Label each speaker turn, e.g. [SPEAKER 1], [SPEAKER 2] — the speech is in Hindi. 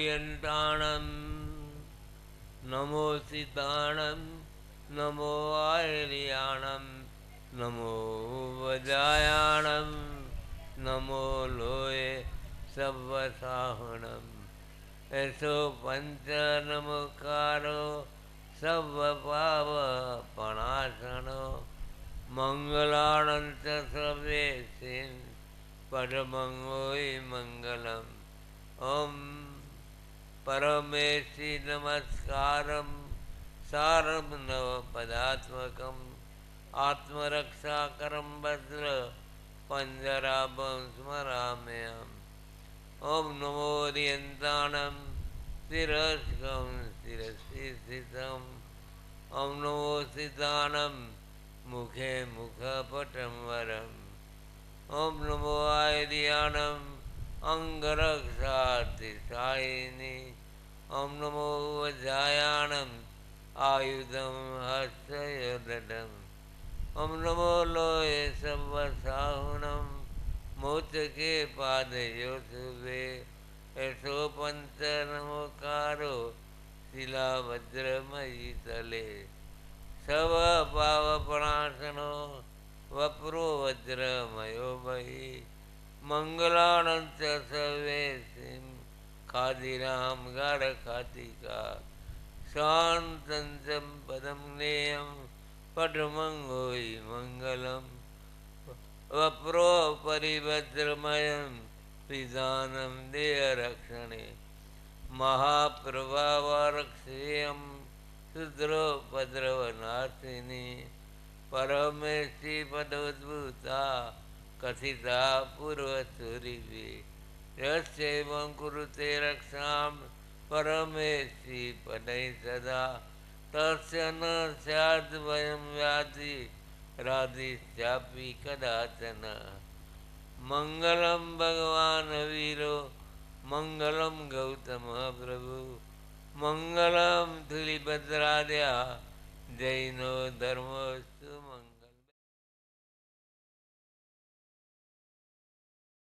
[SPEAKER 1] नमो नमोऽसिताणं नमो आर्याणं नमो वजायाणं नमो लोये सव्वसाहुणम् ऐसो पञ्च नमकारो सव्वपावपणासनो मङ्गलानन्त सर्वेशिन् पदमङ्गोयि मङ्गलम् ॐ परमेशी नमस्कारं सारं नवपदात्मकम् आत्मरक्षाकरं भद्र पञ्जराभं स्मराम्यहम् ॐ नमोरियन्ताणं स्थिरस्कं स्थिरसि स्थितम् ॐ नमो सितानं मुखे मुखपटं वरम् ॐ नमो आयर्याणम् अंगरक सातिशायिनी ओम नमो वज्रायाणम आयुधम हस्तयोदम ओम नमो लोये सवसाहुनम मोचके पादयोसुभे यशोपंत नमोकारो शिलाभद्रमयी तले सव पावपणासनो वप्रो वज्रमयो बही मंगलानंद सवेसिम खादिराम गाढ़ खातिका शांतं पदम नेयम पटमंगोई मंगलम वप्रो परिभद्रमयम पिदानम देहरक्षणे महाप्रभावरक्षेयम शुद्रोपद्रवनाशिनी परमेशी पदोद्भूता कथिता पूर्वसुरिभिः यस्यैवं कुरुते रक्षा परमेशि पदैः सदा तस्य न स्याद्वयं व्याधि राधिस्यापि कदाचन मङ्गलं भगवान वीरो मङ्गलं गौतम प्रभु मङ्गलं धूलिभद्राद्या जैनो धर्मश्च